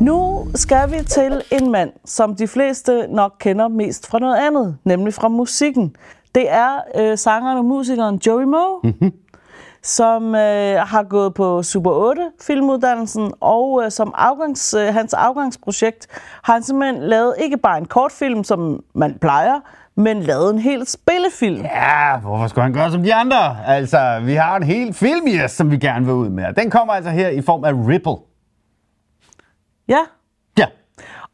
Nu skal vi til en mand, som de fleste nok kender mest fra noget andet, nemlig fra musikken. Det er øh, sangeren og musikeren Joey Moe, mm-hmm. som øh, har gået på Super 8 filmuddannelsen, og øh, som afgangs, øh, hans afgangsprojekt har han simpelthen lavet ikke bare en kortfilm, som man plejer, men lavet en hel spillefilm. Ja, hvorfor skulle han gøre som de andre? Altså, vi har en hel film, yes, som vi gerne vil ud med. Den kommer altså her i form af Ripple. Ja. Ja.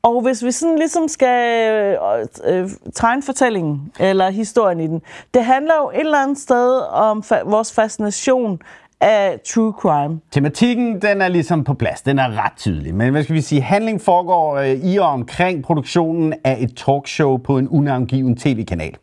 Og hvis vi sådan ligesom skal øh, øh, tegne fortællingen, eller historien i den, det handler jo et eller andet sted om fa- vores fascination af true crime. Tematikken, den er ligesom på plads. Den er ret tydelig. Men hvad skal vi sige? Handling foregår øh, i og omkring produktionen af et talkshow på en unangiven tv-kanal.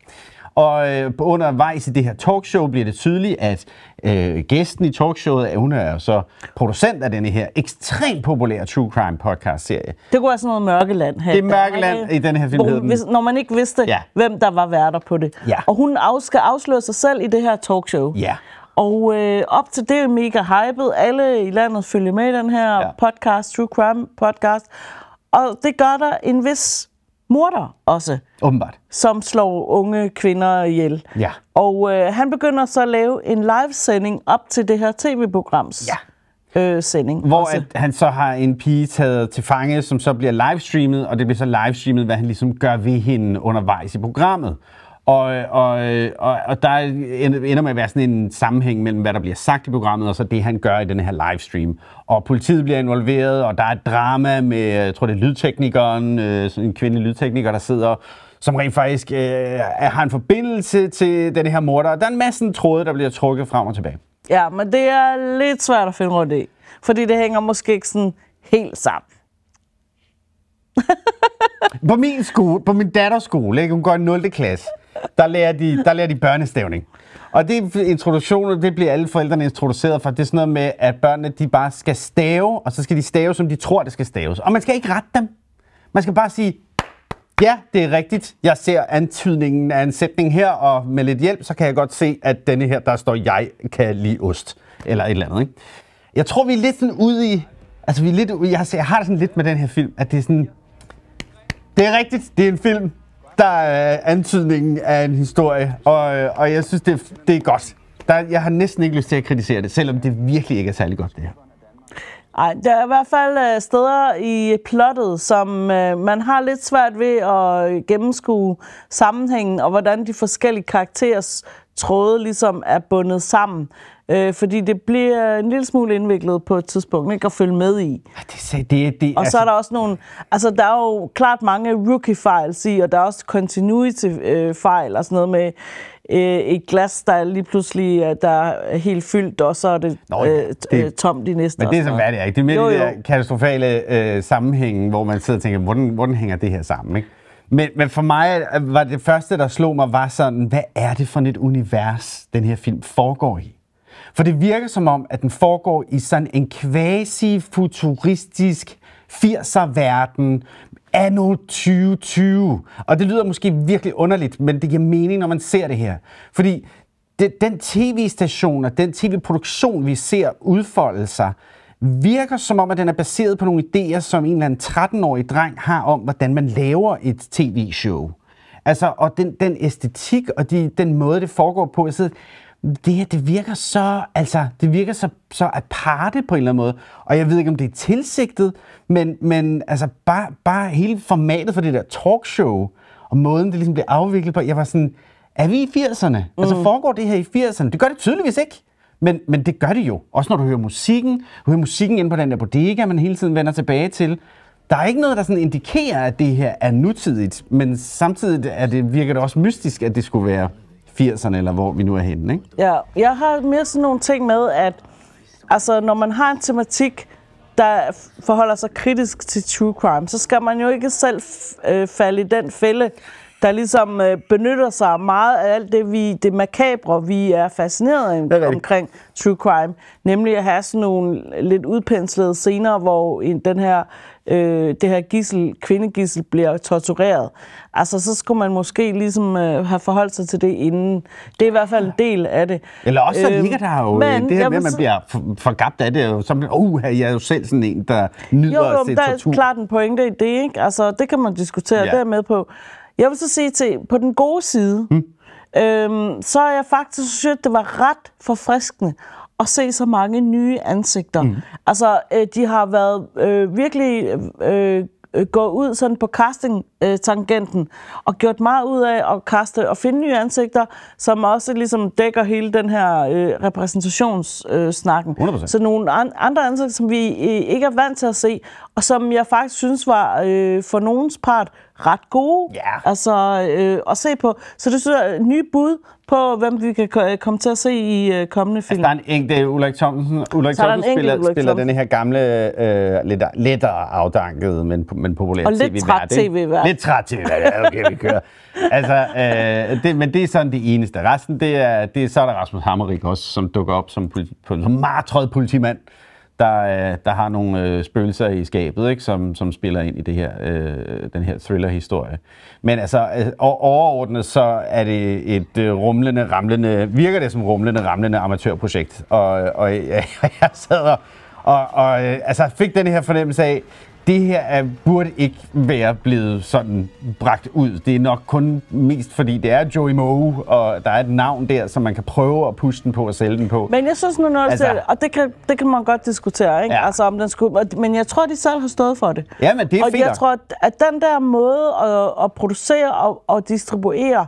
Og øh, undervejs i det her talkshow bliver det tydeligt, at øh, gæsten i talkshowet, hun er så producent af denne her ekstremt populære true crime podcast serie. Det kunne være sådan noget mørkeland her. Det er mørkeland i den her film. Hun, Hvis, når man ikke vidste, ja. hvem der var værter på det. Ja. Og hun af, skal afsløre sig selv i det her talkshow. Ja. Og øh, op til det er mega hyped. Alle i landet følger med i den her ja. podcast, True Crime podcast. Og det gør der en vis morder også. Åbenbart. Som slår unge kvinder ihjel. Ja. Og øh, han begynder så at lave en livesending op til det her tv-programs ja. øh, sending. Hvor at han så har en pige taget til fange, som så bliver livestreamet, og det bliver så livestreamet, hvad han ligesom gør ved hende undervejs i programmet. Og, og, og, og der ender med at være sådan en sammenhæng mellem, hvad der bliver sagt i programmet, og så det, han gør i den her livestream. Og politiet bliver involveret, og der er et drama med, jeg tror det er lydteknikeren, øh, sådan en kvindelig lydtekniker, der sidder som rent faktisk øh, har en forbindelse til den her morder. Der er en masse tråde, der bliver trukket frem og tilbage. Ja, men det er lidt svært at finde rundt i, fordi det hænger måske ikke sådan helt sammen. på min skole, på min datters skole, ikke? hun går i 0. klasse, der lærer de, der lærer de børnestævning. Og det introduktion, det bliver alle forældrene introduceret for. Det er sådan noget med, at børnene de bare skal stave, og så skal de stave, som de tror, det skal staves. Og man skal ikke rette dem. Man skal bare sige, Ja, det er rigtigt. Jeg ser antydningen af en sætning her, og med lidt hjælp, så kan jeg godt se, at denne her, der står, jeg kan lide ost. Eller et eller andet, ikke? Jeg tror, vi er lidt sådan ude i... Altså, vi er lidt, jeg, har, jeg har det sådan lidt med den her film, at det er sådan... Det er rigtigt, det er en film, der er antydningen af en historie, og, og jeg synes, det, det er godt. Der, jeg har næsten ikke lyst til at kritisere det, selvom det virkelig ikke er særlig godt, det her. Nej, der er i hvert fald øh, steder i plottet, som øh, man har lidt svært ved at gennemskue sammenhængen og hvordan de forskellige karakterers tråde ligesom er bundet sammen. Øh, fordi det bliver en lille smule indviklet på et tidspunkt, ikke at følge med i. Det, det, det, og altså... så er altså- der også nogle... Altså, der er jo klart mange rookie-fejl i, og der er også continuity-fejl og sådan noget med øh, et glas, der lige pludselig øh, der er helt fyldt, og så er det, Nå, ja, øh, det øh, tomt i næste. Men det er så værdigt, det er, ikke? Det er mere jo, de der katastrofale øh, sammenhæng, hvor man sidder og tænker, hvordan, hvordan hænger det her sammen, ikke? Men, men for mig øh, var det første, der slog mig, var sådan, hvad er det for et univers, den her film foregår i? For det virker som om, at den foregår i sådan en quasi-futuristisk 80'er-verden anno 2020. Og det lyder måske virkelig underligt, men det giver mening, når man ser det her. Fordi det, den tv-station og den tv-produktion, vi ser udfolde sig, virker som om, at den er baseret på nogle idéer, som en eller anden 13-årig dreng har om, hvordan man laver et tv-show. Altså, og den, den æstetik og de, den måde, det foregår på, jeg sidder, det her, det virker så, altså, det virker så, så aparte på en eller anden måde. Og jeg ved ikke, om det er tilsigtet, men, men altså, bare, bare hele formatet for det der talkshow, og måden, det ligesom blev afviklet på, jeg var sådan, er vi i 80'erne? Mm. Altså, foregår det her i 80'erne? Det gør det tydeligvis ikke. Men, men det gør det jo. Også når du hører musikken. Du hører musikken ind på den der bodega, man hele tiden vender tilbage til. Der er ikke noget, der sådan indikerer, at det her er nutidigt, men samtidig er det, virker det også mystisk, at det skulle være 80'erne, eller hvor vi nu er henne. Ikke? Ja, jeg har mere sådan nogle ting med, at altså, når man har en tematik, der forholder sig kritisk til true crime, så skal man jo ikke selv øh, falde i den fælde, der ligesom øh, benytter sig meget af alt det, vi, det makabre, vi er fascineret af omkring true crime. Nemlig at have sådan nogle lidt udpenslede scener, hvor en, den her øh, det her gissel, kvindegissel bliver tortureret. Altså, så skulle man måske ligesom øh, have forholdt sig til det inden. Det er i hvert fald en del af det. Eller også så ligger øhm, der jo øh, men, det her med, at man bliver forgabt af det. Så bliver, uh, jeg er jo selv sådan en, der nyder jo, at se der er klart en pointe i det, ikke? Altså, det kan man diskutere, ja. det er med på. Jeg vil så sige til, på den gode side, hmm. øhm, så er jeg faktisk synes, det var ret forfriskende at se så mange nye ansigter. Mm. Altså, øh, de har været øh, virkelig øh, øh gået ud sådan på casting øh, tangenten, og gjort meget ud af at kaste og finde nye ansigter, som også ligesom dækker hele den her øh, repræsentationssnakken. Øh, så nogle an- andre ansigter, som vi øh, ikke er vant til at se, og som jeg faktisk synes var øh, for nogens part ret gode yeah. altså, øh, at se på. Så det synes jeg er øh, nye bud på, hvem vi kan øh, komme til at se i øh, kommende altså, film. Altså, der er en enkelt, Ulrik Thomsen, Ulrik Thomsen spiller, Ulrik spiller den her gamle, øh, lidt lidt afdankede, men, men populære tv-vært. Og lidt træt tv-vært lidt træt til, ja, okay, vi kører. altså, øh, det, men det er sådan det eneste. Resten, det er, det er, så er der Rasmus Hammerik også, som dukker op som, politi, som trød politimand, der, øh, der har nogle øh, spøgelser i skabet, ikke, som, som spiller ind i det her, øh, den her thriller-historie. Men altså, øh, overordnet så er det et øh, rumlende, ramlende, virker det som rumlende, ramlende amatørprojekt. Og, og jeg, øh, jeg sad og, og, og øh, altså fik den her fornemmelse af, det her er, burde ikke være blevet sådan bragt ud. Det er nok kun mest, fordi det er Joey Moe, og der er et navn der, som man kan prøve at puste den på og sælge den på. Men jeg synes nu, også, altså, det, og det kan, det kan man godt diskutere, ikke? Ja. Altså, om den skulle, men jeg tror, de selv har stået for det. Ja, men det er og fedt. Og jeg tror, at den der måde at, at producere og, og distribuere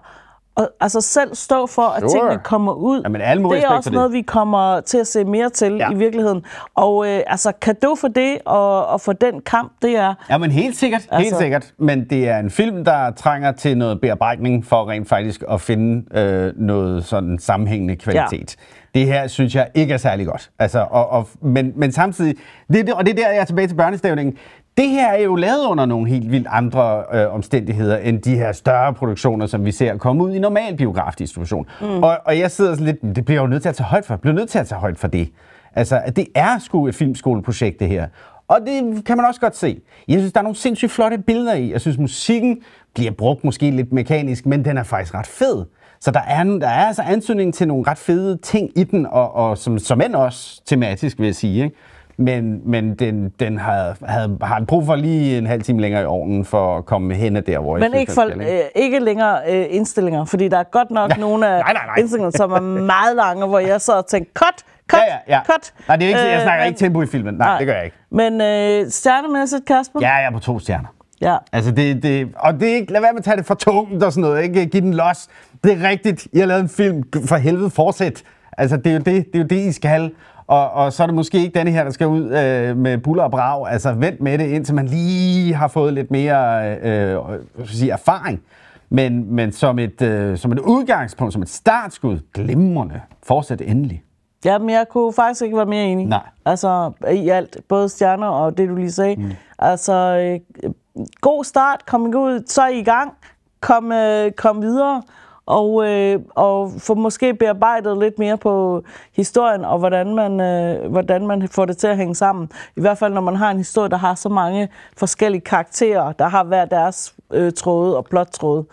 og, altså selv stå for, at sure. tingene kommer ud. Jamen, alle det er også noget, det. vi kommer til at se mere til ja. i virkeligheden. Og øh, altså, kado for det og, og for den kamp, det er... Jamen helt sikkert, altså, helt sikkert. Men det er en film, der trænger til noget bearbejdning for rent faktisk at finde øh, noget sådan sammenhængende kvalitet. Ja. Det her synes jeg ikke er særlig godt. Altså, og, og, men, men samtidig, det, og det er der, jeg er tilbage til børnestævningen, det her er jo lavet under nogle helt vildt andre øh, omstændigheder end de her større produktioner, som vi ser komme ud i normal biografdistribution. Mm. Og, og jeg sidder sådan lidt, det bliver jo nødt til at tage højt for. bliver nødt til at tage højt for det. Altså, at det er sgu et filmskoleprojekt, det her. Og det kan man også godt se. Jeg synes, der er nogle sindssygt flotte billeder i. Jeg synes, musikken bliver brugt måske lidt mekanisk, men den er faktisk ret fed. Så der er, der er altså ansøgning til nogle ret fede ting i den, og, og som, som end også tematisk, vil jeg sige. Ikke? men, men den, den havde, havde, har brug for lige en halv time længere i ovnen for at komme hen ad der, hvor men jeg synes, ikke, for, øh, ikke længere øh, indstillinger, fordi der er godt nok ja. nogle af nej, nej, nej. indstillinger, som er meget lange, hvor jeg så og tænkte, cut, cut, ja, ja, ja. cut. Nej, det er ikke, jeg øh, snakker øh, ikke tempo i filmen. Nej, nej, det gør jeg ikke. Men øh, stjernemæssigt, Kasper? Ja, jeg er på to stjerner. Ja. Altså det, det, og det er ikke, lad være med at tage det for tungt og sådan noget, ikke? Giv den los. Det er rigtigt, I har lavet en film. For helvede, fortsæt. Altså, det er jo det, det, er jo det I skal og, og så er det måske ikke denne her, der skal ud øh, med buller og brag. Altså vent med det, indtil man lige har fået lidt mere øh, øh sige, erfaring. Men, men som, et, øh, som et udgangspunkt, som et startskud, glimrende. Fortsæt endelig. Jamen, jeg kunne faktisk ikke være mere enig. Nej. Altså, i alt. Både stjerner og det, du lige sagde. Mm. Altså, øh, god start. Kom ud. Så er I i gang. Kom, øh, kom videre og, øh, og få måske bearbejdet lidt mere på historien, og hvordan man, øh, hvordan man får det til at hænge sammen. I hvert fald, når man har en historie, der har så mange forskellige karakterer, der har hver deres øh, tråde og plottråde,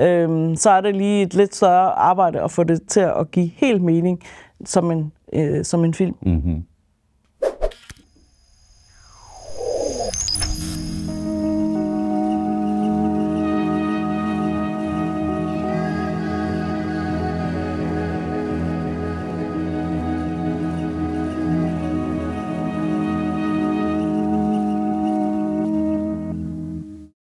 øh, så er det lige et lidt større arbejde at få det til at give helt mening som en, øh, som en film. Mm-hmm.